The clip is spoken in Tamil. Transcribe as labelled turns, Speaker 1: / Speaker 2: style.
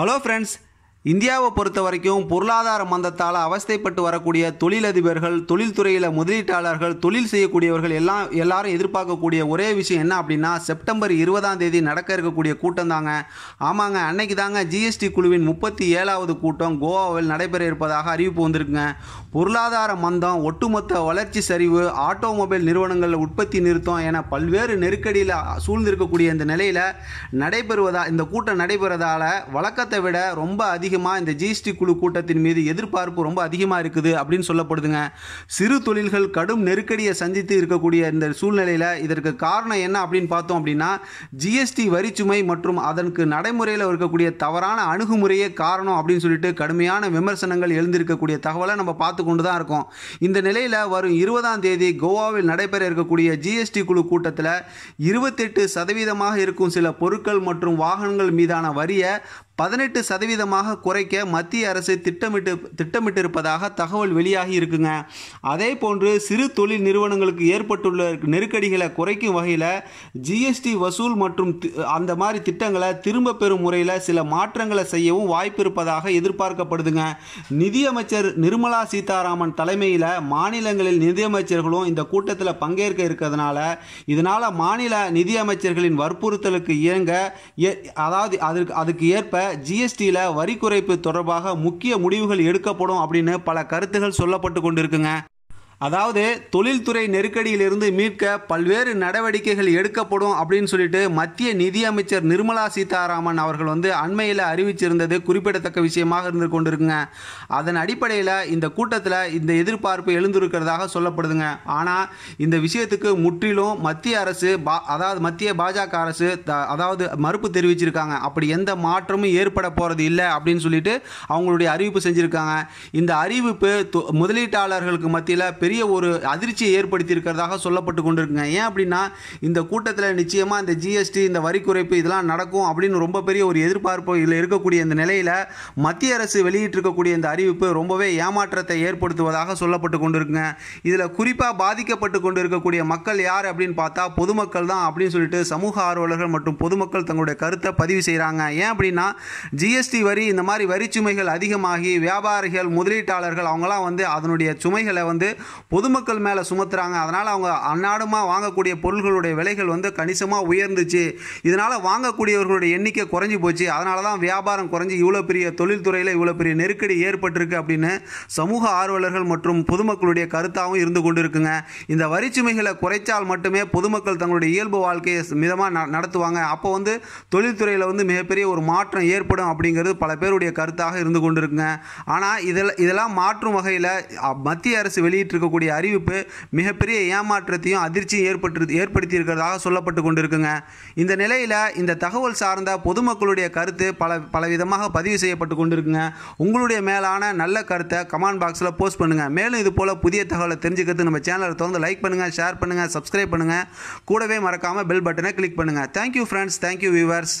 Speaker 1: ஹலோ ஃப்ரெண்ட்ஸ் இந்தியாவை பொறுத்த வரைக்கும் பொருளாதார மந்தத்தால் அவஸ்தைப்பட்டு வரக்கூடிய தொழிலதிபர்கள் தொழில்துறையில் முதலீட்டாளர்கள் தொழில் செய்யக்கூடியவர்கள் எல்லாம் எல்லாரும் எதிர்பார்க்கக்கூடிய ஒரே விஷயம் என்ன அப்படின்னா செப்டம்பர் இருபதாம் தேதி நடக்க இருக்கக்கூடிய கூட்டம் தாங்க ஆமாங்க அன்னைக்கு தாங்க ஜிஎஸ்டி குழுவின் முப்பத்தி ஏழாவது கூட்டம் கோவாவில் நடைபெற இருப்பதாக அறிவிப்பு வந்திருக்குங்க பொருளாதார மந்தம் ஒட்டுமொத்த வளர்ச்சி சரிவு ஆட்டோமொபைல் நிறுவனங்களில் உற்பத்தி நிறுத்தம் என பல்வேறு நெருக்கடியில் சூழ்ந்திருக்கக்கூடிய இந்த நிலையில் நடைபெறுவதா இந்த கூட்டம் நடைபெறுவதால் வழக்கத்தை விட ரொம்ப அதிக அதிகமாக இந்த ஜிஎஸ்டி குழு கூட்டத்தின் மீது எதிர்பார்ப்பு ரொம்ப அதிகமாக இருக்குது அப்படின்னு சொல்லப்படுதுங்க சிறு தொழில்கள் கடும் நெருக்கடியை சந்தித்து இருக்கக்கூடிய இந்த சூழ்நிலையில் இதற்கு காரணம் என்ன அப்படின்னு பார்த்தோம் அப்படின்னா ஜிஎஸ்டி வரிச்சுமை மற்றும் அதற்கு நடைமுறையில் இருக்கக்கூடிய தவறான அணுகுமுறையே காரணம் அப்படின்னு சொல்லிட்டு கடுமையான விமர்சனங்கள் எழுந்திருக்கக்கூடிய தகவலை நம்ம பார்த்து கொண்டு தான் இருக்கோம் இந்த நிலையில் வரும் இருபதாம் தேதி கோவாவில் நடைபெற இருக்கக்கூடிய ஜிஎஸ்டி குழு கூட்டத்தில் இருபத்தெட்டு சதவீதமாக இருக்கும் சில பொருட்கள் மற்றும் வாகனங்கள் மீதான வரியை பதினெட்டு சதவீதமாக குறைக்க மத்திய அரசு திட்டமிட்டு திட்டமிட்டிருப்பதாக தகவல் வெளியாகி இருக்குங்க அதே போன்று சிறு தொழில் நிறுவனங்களுக்கு ஏற்பட்டுள்ள நெருக்கடிகளை குறைக்கும் வகையில் ஜிஎஸ்டி வசூல் மற்றும் அந்த மாதிரி திட்டங்களை திரும்ப பெறும் முறையில் சில மாற்றங்களை செய்யவும் வாய்ப்பு இருப்பதாக எதிர்பார்க்கப்படுதுங்க நிதியமைச்சர் நிர்மலா சீதாராமன் தலைமையில் மாநிலங்களில் நிதியமைச்சர்களும் இந்த கூட்டத்தில் பங்கேற்க இருக்கிறதுனால இதனால் மாநில நிதியமைச்சர்களின் வற்புறுத்தலுக்கு இயங்க அதாவது அதற்கு அதுக்கு ஏற்ப ஜிஎஸ்டியில் வரி குறைப்பு தொடர்பாக முக்கிய முடிவுகள் எடுக்கப்படும் அப்படின்னு பல கருத்துகள் சொல்லப்பட்டு கொண்டிருக்குங்க அதாவது தொழில்துறை நெருக்கடியிலிருந்து மீட்க பல்வேறு நடவடிக்கைகள் எடுக்கப்படும் அப்படின்னு சொல்லிட்டு மத்திய நிதியமைச்சர் நிர்மலா சீதாராமன் அவர்கள் வந்து அண்மையில் அறிவிச்சிருந்தது குறிப்பிடத்தக்க விஷயமாக இருந்து கொண்டிருக்குங்க அதன் அடிப்படையில் இந்த கூட்டத்தில் இந்த எதிர்பார்ப்பு எழுந்திருக்கிறதாக சொல்லப்படுதுங்க ஆனால் இந்த விஷயத்துக்கு முற்றிலும் மத்திய அரசு பா அதாவது மத்திய பாஜக அரசு அதாவது மறுப்பு தெரிவிச்சிருக்காங்க அப்படி எந்த மாற்றமும் ஏற்பட போகிறது இல்லை அப்படின்னு சொல்லிட்டு அவங்களுடைய அறிவிப்பு செஞ்சுருக்காங்க இந்த அறிவிப்பு முதலீட்டாளர்களுக்கு மத்தியில் பெரிய ஒரு அதிர்ச்சியை ஏற்படுத்தியிருக்கிறதாக சொல்லப்பட்டு கொண்டிருக்குங்க ஏன் அப்படின்னா இந்த கூட்டத்தில் நிச்சயமாக இந்த ஜிஎஸ்டி இந்த வரி குறைப்பு இதெல்லாம் நடக்கும் அப்படின்னு ரொம்ப பெரிய ஒரு எதிர்பார்ப்பு இதில் இருக்கக்கூடிய இந்த நிலையில் மத்திய அரசு வெளியிட்டிருக்கக்கூடிய இந்த அறிவிப்பு ரொம்பவே ஏமாற்றத்தை ஏற்படுத்துவதாக சொல்லப்பட்டு கொண்டிருக்குங்க இதில் குறிப்பாக பாதிக்கப்பட்டு கொண்டு இருக்கக்கூடிய மக்கள் யார் அப்படின்னு பார்த்தா பொதுமக்கள் தான் அப்படின்னு சொல்லிட்டு சமூக ஆர்வலர்கள் மற்றும் பொதுமக்கள் தங்களுடைய கருத்தை பதிவு செய்கிறாங்க ஏன் அப்படின்னா ஜிஎஸ்டி வரி இந்த மாதிரி வரி சுமைகள் அதிகமாகி வியாபாரிகள் முதலீட்டாளர்கள் அவங்களாம் வந்து அதனுடைய சுமைகளை வந்து பொதுமக்கள் மேலே சுமத்துறாங்க அதனால் அவங்க அன்னாடமாக வாங்கக்கூடிய பொருள்களுடைய விலைகள் வந்து கணிசமாக உயர்ந்துச்சு இதனால் வாங்கக்கூடியவர்களுடைய எண்ணிக்கை குறைஞ்சி போச்சு அதனால தான் வியாபாரம் குறைஞ்சி இவ்வளோ பெரிய தொழில்துறையில் இவ்வளோ பெரிய நெருக்கடி ஏற்பட்டிருக்கு அப்படின்னு சமூக ஆர்வலர்கள் மற்றும் பொதுமக்களுடைய கருத்தாகவும் இருந்து கொண்டு இருக்குங்க இந்த வரிச்சுமைகளை குறைச்சால் மட்டுமே பொதுமக்கள் தங்களுடைய இயல்பு வாழ்க்கையை மிதமாக நடத்துவாங்க அப்போ வந்து தொழில்துறையில் வந்து மிகப்பெரிய ஒரு மாற்றம் ஏற்படும் அப்படிங்கிறது பல பேருடைய கருத்தாக இருந்து கொண்டிருக்குங்க ஆனால் இதில் இதெல்லாம் மாற்றும் வகையில் மத்திய அரசு வெளியிட்டிருக்க இருக்கக்கூடிய அறிவிப்பு மிகப்பெரிய ஏமாற்றத்தையும் அதிர்ச்சியும் ஏற்பட்டு ஏற்படுத்தி இருக்கிறதாக சொல்லப்பட்டு கொண்டிருக்குங்க இந்த நிலையில் இந்த தகவல் சார்ந்த பொதுமக்களுடைய கருத்து பல பலவிதமாக பதிவு செய்யப்பட்டு கொண்டிருக்குங்க உங்களுடைய மேலான நல்ல கருத்தை கமெண்ட் பாக்ஸில் போஸ்ட் பண்ணுங்கள் மேலும் இது போல் புதிய தகவலை தெரிஞ்சுக்கிறது நம்ம சேனலை தொடர்ந்து லைக் பண்ணுங்கள் ஷேர் பண்ணுங்கள் சப்ஸ்கிரைப் பண்ணுங்கள் கூடவே மறக்காமல் பெல் பட்டனை கிளிக் பண்ணுங்கள் தேங்க்யூ ஃப்ரெண்ட்ஸ் தேங்க்யூ வியூவர்ஸ்